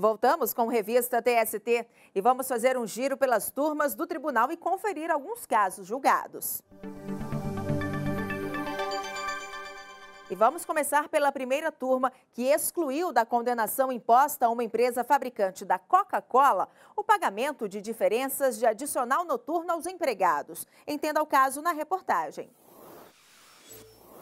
Voltamos com Revista TST e vamos fazer um giro pelas turmas do tribunal e conferir alguns casos julgados. E vamos começar pela primeira turma que excluiu da condenação imposta a uma empresa fabricante da Coca-Cola o pagamento de diferenças de adicional noturno aos empregados. Entenda o caso na reportagem.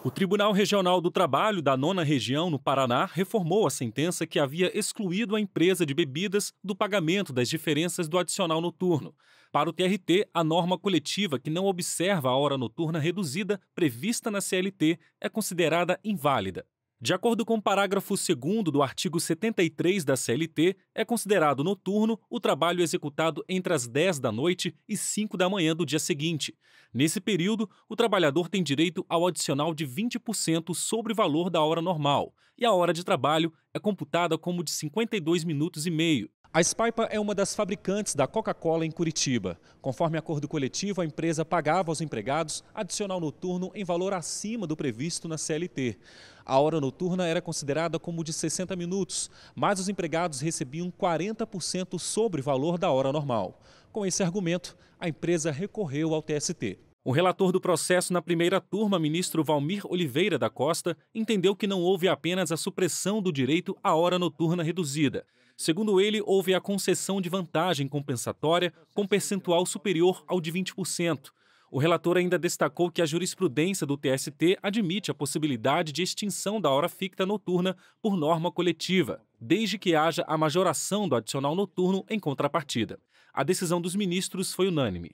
O Tribunal Regional do Trabalho da Nona Região, no Paraná, reformou a sentença que havia excluído a empresa de bebidas do pagamento das diferenças do adicional noturno. Para o TRT, a norma coletiva que não observa a hora noturna reduzida prevista na CLT é considerada inválida. De acordo com o parágrafo 2 do artigo 73 da CLT, é considerado noturno o trabalho executado entre as 10 da noite e 5 da manhã do dia seguinte. Nesse período, o trabalhador tem direito ao adicional de 20% sobre o valor da hora normal, e a hora de trabalho é computada como de 52 minutos e meio. A Spaipa é uma das fabricantes da Coca-Cola em Curitiba. Conforme acordo coletivo, a empresa pagava aos empregados adicional noturno em valor acima do previsto na CLT. A hora noturna era considerada como de 60 minutos, mas os empregados recebiam 40% sobre o valor da hora normal. Com esse argumento, a empresa recorreu ao TST. O relator do processo na primeira turma, ministro Valmir Oliveira da Costa, entendeu que não houve apenas a supressão do direito à hora noturna reduzida, Segundo ele, houve a concessão de vantagem compensatória com percentual superior ao de 20%. O relator ainda destacou que a jurisprudência do TST admite a possibilidade de extinção da hora ficta noturna por norma coletiva, desde que haja a majoração do adicional noturno em contrapartida. A decisão dos ministros foi unânime.